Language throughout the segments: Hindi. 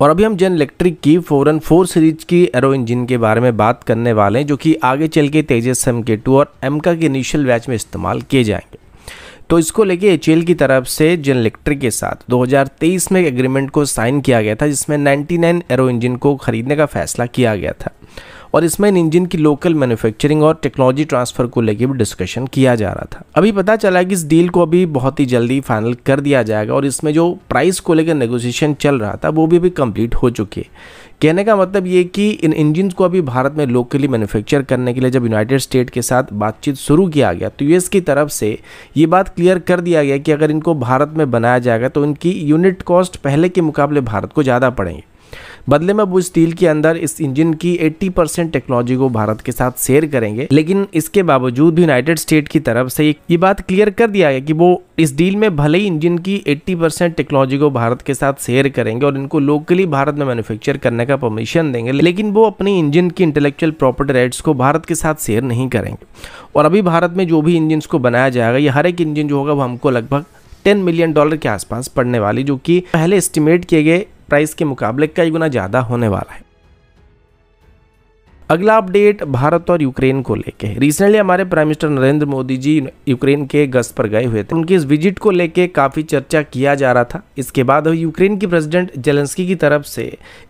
और अभी हम जेन इलेक्ट्रिक की फोरन फोर सीरीज की एरो इंजन के बारे में बात करने वाले हैं जो कि आगे चल के तेजस एम के टू और एम का के इनिशियल बैच में इस्तेमाल किए जाएंगे तो इसको लेके एच की तरफ से जेन इलेक्ट्रिक के साथ 2023 में एग्रीमेंट को साइन किया गया था जिसमें 99 एरो इंजन को खरीदने का फैसला किया गया था और इसमें इन इंजन की लोकल मैन्युफैक्चरिंग और टेक्नोलॉजी ट्रांसफर को लेकर भी डिस्कशन किया जा रहा था अभी पता चला कि इस डील को अभी बहुत ही जल्दी फाइनल कर दिया जाएगा और इसमें जो प्राइस को लेकर नेगोशिएशन चल रहा था वो भी अभी कंप्लीट हो चुकी है कहने का मतलब ये कि इन इंजिन को अभी भारत में लोकली मैन्युफैक्चर करने के लिए जब यूनाइटेड स्टेट के साथ बातचीत शुरू किया गया तो यूएस की तरफ से ये बात क्लियर कर दिया गया कि अगर इनको भारत में बनाया जाएगा तो इनकी यूनिट कॉस्ट पहले के मुकाबले भारत को ज़्यादा पड़ेंगे बदले में बुज स्टील के अंदर इस इंजन की 80 परसेंट टेक्नोलॉजी को भारत के साथ शेयर करेंगे लेकिन इसके बावजूद भी यूनाइटेड स्टेट की तरफ से ये बात क्लियर कर दिया गया कि वो इस डील में भले ही इंजन की 80 परसेंट टेक्नोलॉजी को भारत के साथ शेयर करेंगे और इनको लोकली भारत में मैन्युफैक्चर करने का परमिशन देंगे लेकिन वो अपने इंजन की इंटेलेक्चुअल प्रॉपर्टी राइट्स को भारत के साथ शेयर नहीं करेंगे और अभी भारत में जो भी इंजन को बनाया जाएगा ये हर एक इंजन जो होगा वो हमको लगभग टेन मिलियन डॉलर के आसपास पड़ने वाली जो कि पहले एस्टिमेट किए गए प्राइस के मुकाबले कई गुना ज़्यादा होने वाला है अगला अपडेट भारत और यूक्रेन को लेके रिसेंटली हमारे prime minister Narendra Modi ji Ukraine के गश्त पर गए हुए थे उनकी इस विजिट को लेके काफ़ी चर्चा किया जा रहा था इसके बाद यूक्रेन की प्रेसिडेंट जेलेंस्की की तरफ से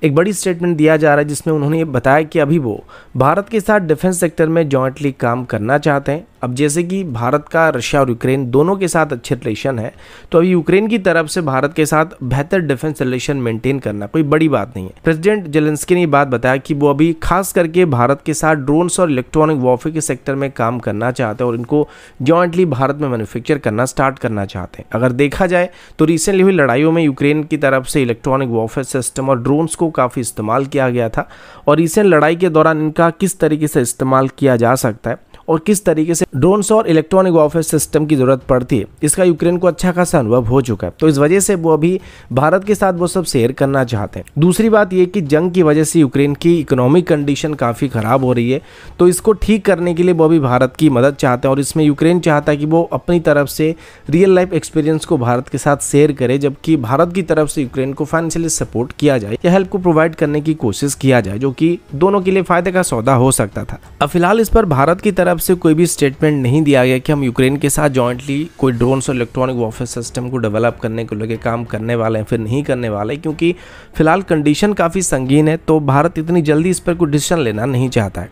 एक बड़ी स्टेटमेंट दिया जा रहा है जिसमें उन्होंने बताया कि अभी वो भारत के साथ डिफेंस सेक्टर में जॉइंटली काम करना चाहते हैं अब जैसे कि भारत का रशिया और यूक्रेन दोनों के साथ अच्छे रिलेशन है तो अभी यूक्रेन की तरफ से भारत के साथ बेहतर डिफेंस रिलेशन मेंटेन करना कोई बड़ी बात नहीं है प्रेसिडेंट जेलेंस्की ने बात बताया कि वो अभी खास करके भारत के साथ ड्रोन्स और इलेक्ट्रॉनिक वॉफे के सेक्टर में काम करना चाहते हैं और इनको जॉइंटली भारत में मैन्युफैक्चर करना स्टार्ट करना चाहते हैं अगर देखा जाए तो रिसेंटली हुई लड़ाइयों में यूक्रेन की तरफ से इलेक्ट्रॉनिक वॉफे सिस्टम और ड्रोन्स को काफ़ी इस्तेमाल किया गया था और रिसेंट लड़ाई के दौरान इनका किस तरीके से इस्तेमाल किया जा सकता है और किस तरीके से ड्रोन्स और इलेक्ट्रॉनिक वॉफेयर सिस्टम की जरूरत पड़ती है इसका यूक्रेन को अच्छा खासा अनुभव हो चुका है तो इस वजह से वो अभी भारत के साथ वो सब शेयर करना चाहते हैं दूसरी बात ये कि जंग की वजह से यूक्रेन की इकोनॉमिक कंडीशन काफ़ी ख़राब हो रही है तो इसको ठीक करने के लिए वो अभी भारत की मदद चाहते हैं और इसमें यूक्रेन चाहता है कि वो अपनी तरफ से रियल लाइफ एक्सपीरियंस को भारत के साथ शेयर करे जबकि भारत की तरफ से यूक्रेन को फाइनेंशियली सपोर्ट किया जाए या हेल्प को प्रोवाइड करने की कोशिश किया जाए जो कि दोनों के लिए फायदे का सौदा हो सकता था अब फिलहाल इस पर भारत की तरफ तरफ से कोई भी स्टेटमेंट नहीं दिया गया कि हम यूक्रेन के साथ जॉइंटली कोई ड्रोन्स और इलेक्ट्रॉनिक वॉरफेयर सिस्टम को डेवलप करने को लेकर काम करने वाले हैं फिर नहीं करने वाले क्योंकि फिलहाल कंडीशन काफ़ी संगीन है तो भारत इतनी जल्दी इस पर कोई डिसीजन लेना नहीं चाहता है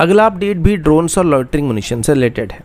अगला अपडेट भी ड्रोन्स और लॉटरिंग मुनिशन से रिलेटेड है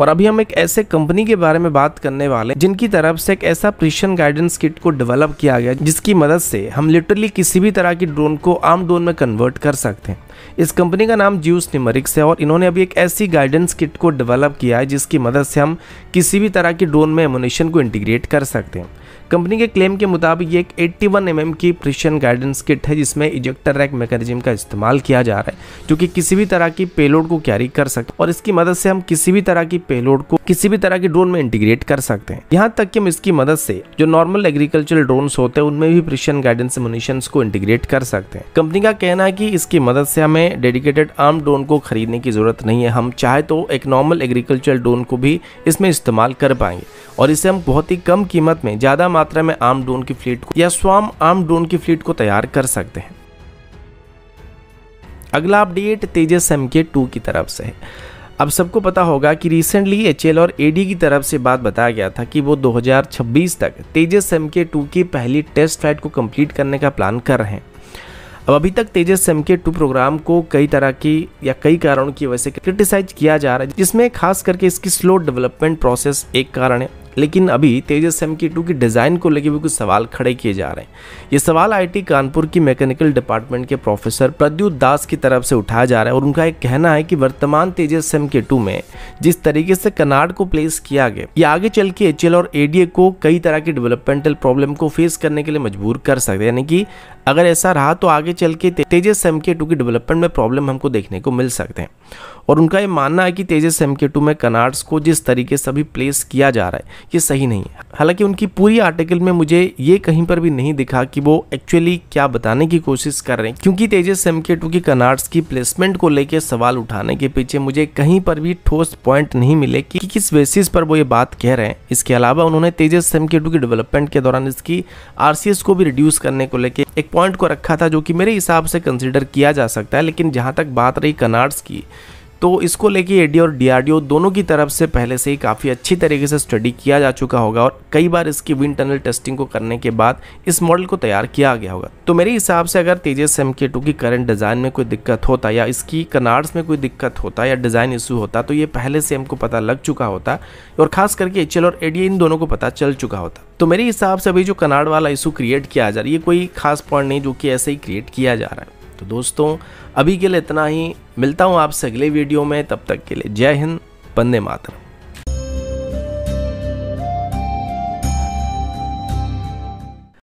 और अभी हम एक ऐसे कंपनी के बारे में बात करने वाले जिनकी तरफ से एक ऐसा प्रिशन गाइडेंस किट को डेवलप किया गया जिसकी मदद से हम लिटरली किसी भी तरह की ड्रोन को आम ड्रोन में कन्वर्ट कर सकते हैं इस कंपनी का नाम ज्यूस निमरिक्स है और इन्होंने अभी एक ऐसी गाइडेंस किट को डेवलप किया है जिसकी मदद से हम किसी भी तरह की ड्रोन में एमोनेशन को इंटीग्रेट कर सकते हैं कंपनी के क्लेम के मुताबिक ये एक 81 वन mm की प्रिशन गाइडेंस किट है जिसमें इजेक्टर रैक मैकेनिज्म का इस्तेमाल किया जा रहा है जो कि किसी भी तरह की पेलोड को कैरी कर सकते और इसकी मदद से हम किसी भी तरह की पेलोड को किसी भी तरह की ड्रोन में इंटीग्रेट कर सकते हैं यहाँ तक कि हम इसकी मदद से जो नॉर्मल एग्रीकल्चर ड्रोन होते हैं उनमें भी प्रिशन गाइडेंस munitions को इंटीग्रेट कर सकते हैं कंपनी का कहना है कि इसकी मदद से हमें डेडिकेटेड आर्म ड्रोन को खरीदने की जरूरत नहीं है हम चाहे तो एक नॉर्मल एग्रीकल्चर ड्रोन को भी इसमें इस्तेमाल कर पाएंगे और इसे हम बहुत ही कम कीमत में ज्यादा मात्रा में आम ड्रोन की फ्लीट को या स्वाम आम ड्रोन की फ्लीट को तैयार कर सकते हैं अगला update Tejas M K two की तरफ से है अब सबको पता होगा कि रिसेंटली एच और एडी की तरफ से बात बताया गया था कि वो 2026 तक तेजस एम के टू की पहली टेस्ट फ्लाइट को कंप्लीट करने का प्लान कर रहे हैं अब अभी तक Tejas M K two programme को कई तरह की या कई कारणों की वजह से क्रिटिसाइज किया जा रहा है जिसमें खास करके इसकी स्लो डेवलपमेंट प्रोसेस एक कारण है लेकिन अभी तेजस एम के टू की डिज़ाइन को लेकर भी कुछ सवाल खड़े किए जा रहे हैं ये सवाल आईटी कानपुर की मैकेनिकल डिपार्टमेंट के प्रोफेसर प्रद्युत दास की तरफ से उठाया जा रहा है और उनका एक कहना है कि वर्तमान तेजस एम के टू में जिस तरीके से कनाड को प्लेस किया गया ये आगे चल के एच और एडीए को कई तरह की डेवलपमेंटल प्रॉब्लम को फेस करने के लिए मजबूर कर सकते यानी कि अगर ऐसा रहा तो आगे चल के तेजस एम के टू की डेवलपमेंट में प्रॉब्लम हमको देखने को मिल सकते हैं और उनका ये मानना है कि तेजस एम के टू में कनाड्स को जिस तरीके से अभी प्लेस किया जा रहा है ये सही नहीं है हालांकि उनकी पूरी आर्टिकल में मुझे ये कहीं पर भी नहीं दिखा कि वो एक्चुअली क्या बताने की कोशिश कर रहे हैं क्योंकि तेजस एम के टू की कनाड्स की प्लेसमेंट को लेकर सवाल उठाने के पीछे मुझे कहीं पर भी ठोस पॉइंट नहीं मिले कि किस बेसिस पर वो ये बात कह रहे हैं इसके अलावा उन्होंने तेजस एम के टू की डेवलपमेंट के दौरान इसकी आर को भी रिड्यूस करने को लेकर एक पॉइंट को रखा था जो कि मेरे हिसाब से कंसिडर किया जा सकता है लेकिन जहाँ तक बात रही कनाड्स की तो इसको लेके ए और डीआरडीओ दोनों की तरफ से पहले से ही काफ़ी अच्छी तरीके से स्टडी किया जा चुका होगा और कई बार इसकी विंड टनल टेस्टिंग को करने के बाद इस मॉडल को तैयार किया गया होगा तो मेरे हिसाब से अगर तेजस एम के टू की करंट डिज़ाइन में कोई दिक्कत होता या इसकी कनार्ड्स में कोई दिक्कत होता या डिज़ाइन इशू होता तो ये पहले से हमको पता लग चुका होता और खास करके एच और ए इन दोनों को पता चल चुका होता तो मेरे हिसाब से अभी जो कनाड वाला इशू क्रिएट किया जा रहा है ये कोई खास पॉइंट नहीं जो कि ऐसे ही क्रिएट किया जा रहा है तो दोस्तों अभी के लिए इतना ही मिलता हूँ आपसे अगले वीडियो में तब तक के लिए जय हिंद बंदे मातरम